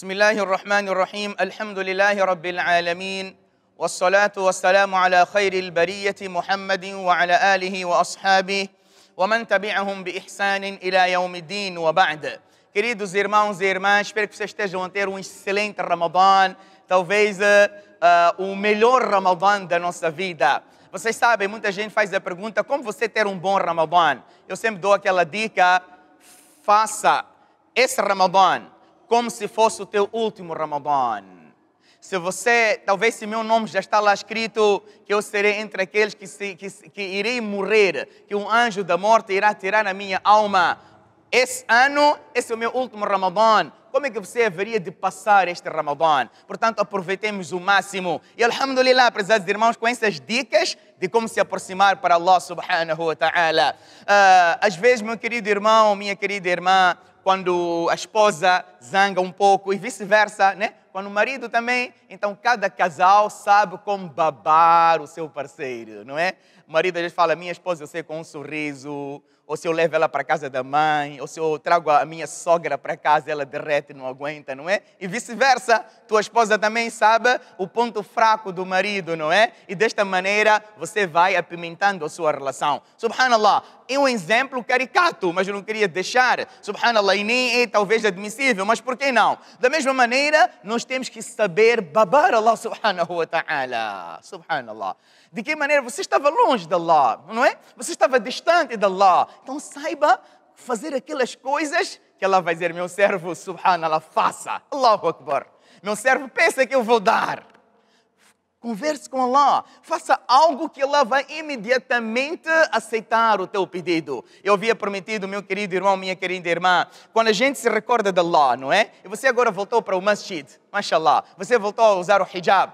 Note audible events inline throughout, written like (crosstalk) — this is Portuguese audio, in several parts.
بسم الله الرحمن الرحيم الحمد لله رب العالمين والصلاة والسلام على خير البرية محمد وعلى آله وأصحابه ومن تبعهم بإحسان إلى يوم الدين وبعد Queridos irmãos e irmãs, espero que vocês estejam a ter um excelente Ramadan, talvez uh, o melhor Ramadan da nossa vida. Vocês sabem, muita gente faz a pergunta, como você ter um bom Ramadan? Eu sempre dou aquela dica, faça esse Ramadan como se fosse o teu último Ramadã. Se você, talvez se meu nome já está lá escrito, que eu serei entre aqueles que, se, que, que irei morrer, que um anjo da morte irá tirar a minha alma, esse ano, esse é o meu último Ramadã. Como é que você haveria de passar este Ramadã? Portanto, aproveitemos o máximo. E alhamdulillah, prezados irmãos, com essas dicas de como se aproximar para Allah subhanahu wa ta'ala. Uh, às vezes, meu querido irmão, minha querida irmã, quando a esposa zanga um pouco e vice-versa, né? Quando o marido também. Então, cada casal sabe como babar o seu parceiro, não é? O marido às vezes fala: Minha esposa, eu sei com um sorriso ou se eu levo ela para a casa da mãe, ou se eu trago a minha sogra para casa, ela derrete, não aguenta, não é? E vice-versa, tua esposa também sabe o ponto fraco do marido, não é? E desta maneira você vai apimentando a sua relação. Subhanallah, é um exemplo caricato, mas eu não queria deixar. Subhanallah, e nem é talvez admissível, mas por que não? Da mesma maneira, nós temos que saber babar Allah subhanahu wa ta'ala. Subhanallah. De que maneira você estava longe de Allah, não é? Você estava distante de Allah então saiba fazer aquelas coisas que Allah vai dizer, meu servo, subhanallah, faça. Allahu Akbar. Meu servo, pensa que eu vou dar. Converse com Allah, faça algo que Allah vai imediatamente aceitar o teu pedido. Eu havia prometido, meu querido irmão, minha querida irmã, quando a gente se recorda de Allah, não é? E você agora voltou para o masjid, mashallah, você voltou a usar o hijab.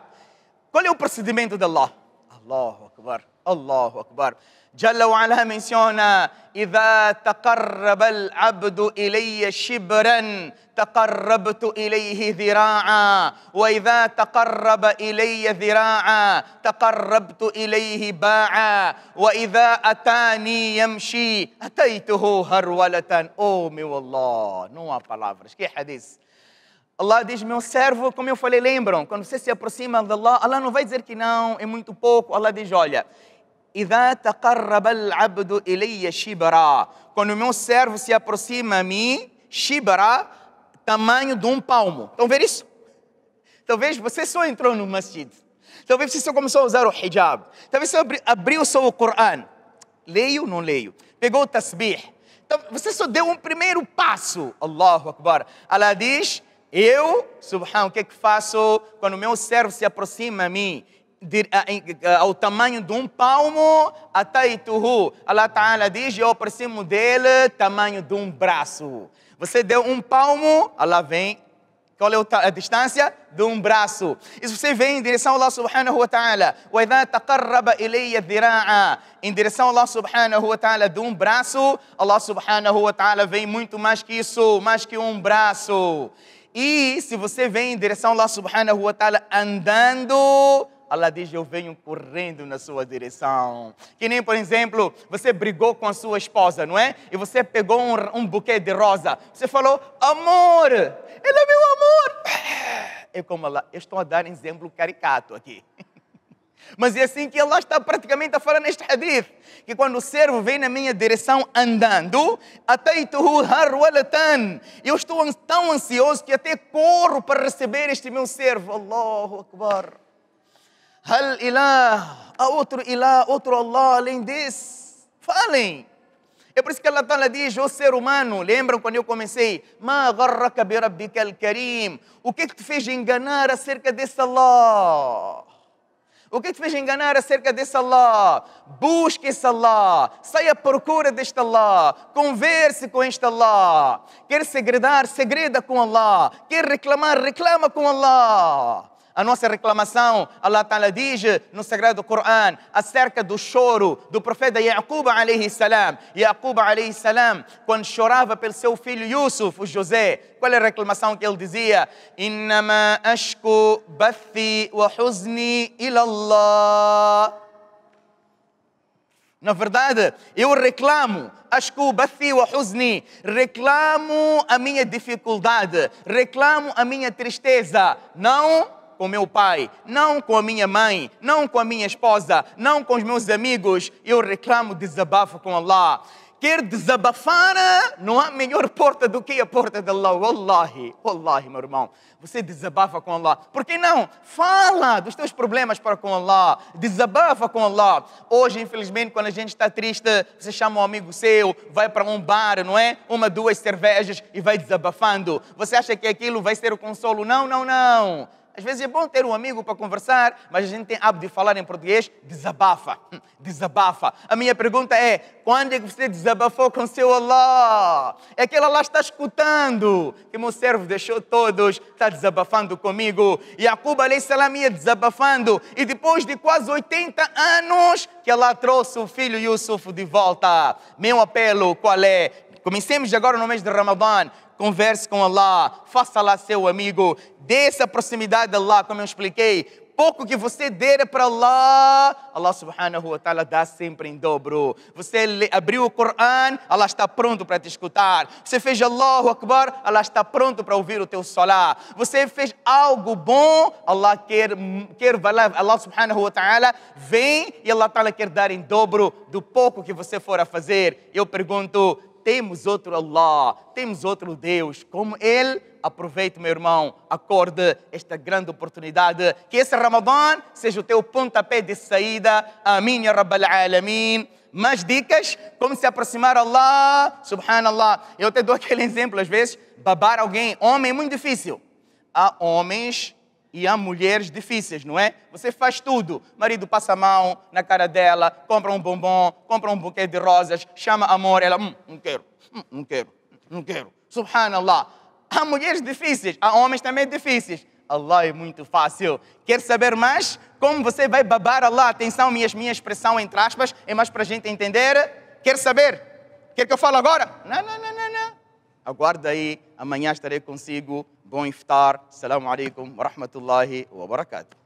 Qual é o procedimento de Allah? Allahu Akbar, Allahu Akbar. جل وعلا منسيونا إذا تقرب العبد إلي شبرا تقربت إليه ذراعا وإذا تقرب إلي ذراعا تقربت إليه باعا وإذا أتاني يمشي أتيته هرولة أومي والله نوع بالعبر كي حديث Allah diz, meu servo, como eu falei, lembram? Quando você se aproxima de Allah, Allah não vai dizer que não, é muito pouco. Allah diz, olha, Quando meu servo se aproxima a mim, shibra, tamanho de um palmo. Estão ver isso? Talvez você só entrou no masjid. Talvez você só começou a usar o hijab. Talvez você abriu só o Coran. Leio ou não leio? Pegou o tasbih. Então Você só deu um primeiro passo. Allahu Akbar. Allah diz, eu, subhan, o que é que faço quando meu servo se aproxima a mim? ao tamanho de um palmo, ataituhu. Allah Ta'ala diz, eu aproximo dele, tamanho de um braço. Você deu um palmo, Allah vem. Qual é a distância? De um braço. E você vem em direção a Allah subhanahu wa ta'ala. وَإِذَا تَقَرَّبَ إِلَيَّ الذِّرَاعَ Em direção a Allah subhanahu wa ta'ala de um braço, Allah subhanahu wa ta'ala vem muito mais que isso, mais que um braço. E se você vem em direção a Allah subhanahu wa ta'ala andando, Allah diz: Eu venho correndo na sua direção. Que nem, por exemplo, você brigou com a sua esposa, não é? E você pegou um, um buquê de rosa. Você falou: Amor, ele é meu amor. É como Allah. Eu estou a dar exemplo caricato aqui. (laughs) Mas é assim que Allah está praticamente a falar neste hadith: que quando o servo vem na minha direção andando, eu estou tão ansioso que até corro para receber este meu servo. Allahu Akbar. Hal ilah, há outro ilah, outro Allah além desse? Falem. É por isso que Allah Ta'ala diz, o ser humano, lembram quando eu comecei? Ma gharraka bi rabbika al-karim. O que é que te fez enganar acerca desse Allah? O que é que te fez enganar acerca desse Allah? Busque esse Allah, saia à procura deste Allah, converse com este Allah. Quer segredar, segreda com Allah. Quer reclamar, reclama com Allah. A nossa reclamação, Allah Ta'ala diz no Sagrado Corão acerca do choro do profeta Yaqub alayhi salam. Yaqub alayhi salam, quando chorava pelo seu filho Yusuf, o José, qual é a reclamação que ele dizia? Innama ashku bathi wa huzni ilallah. Na verdade, eu reclamo, ashku bathi wa huzni, reclamo a minha dificuldade, reclamo a minha tristeza, não com meu pai, não com a minha mãe, não com a minha esposa, não com os meus amigos. Eu reclamo desabafo com Allah. Quer desabafar, não há melhor porta do que a porta de Allah. Wallahi, wallahi, meu irmão. Você desabafa com Allah. Por que não? Fala dos teus problemas para com Allah. Desabafa com Allah. Hoje, infelizmente, quando a gente está triste, você chama um amigo seu, vai para um bar, não é? Uma, duas cervejas e vai desabafando. Você acha que aquilo vai ser o consolo? Não, não, não. Às vezes é bom ter um amigo para conversar, mas a gente tem hábito de falar em português, desabafa, hum, desabafa. A minha pergunta é: quando é que você desabafou com seu Allah? É que ela lá está escutando, que meu servo deixou todos, está desabafando comigo. Yaqub salam ia desabafando, e depois de quase 80 anos que ela trouxe o filho Yusuf de volta. Meu apelo qual é? Comecemos agora no mês de Ramadã converse com Allah, faça lá seu amigo, dê essa proximidade de Allah, como eu expliquei. Pouco que você der para Allah, Allah subhanahu wa ta'ala dá sempre em dobro. Você abriu o Coran, Allah está pronto para te escutar. Você fez Allahu Akbar, Allah está pronto para ouvir o teu salah. Você fez algo bom, Allah quer, quer Allah subhanahu wa ta'ala vem e Allah ta'ala quer dar em dobro do pouco que você for a fazer. Eu pergunto, temos outro Allah, temos outro Deus. Como Ele, aproveite, meu irmão, acorde esta grande oportunidade. Que esse Ramadã seja o teu pontapé de saída. Amin, ya Rabbal Alamin. Mais dicas, como se aproximar a Allah, subhanallah. Eu até dou (laughs) aquele exemplo, às vezes, babar alguém, homem, é muito difícil. Há homens e há mulheres difíceis, não é? Você faz tudo. Marido passa a mão na cara dela, compra um bombom, compra um buquê de rosas, chama amor, ela, hum, não quero, hum, não quero, não quero. Subhanallah. Há mulheres difíceis, há homens também difíceis. Allah é muito fácil. Quer saber mais? Como você vai babar Allah? Atenção, minhas, minha expressão entre aspas é mais para a gente entender. Quer saber? Quer que eu fale agora? Não, não, não, não, não. Aguarda aí, amanhã estarei consigo. Bom iftar. Assalamu alaikum wa rahmatullahi wa barakatuh.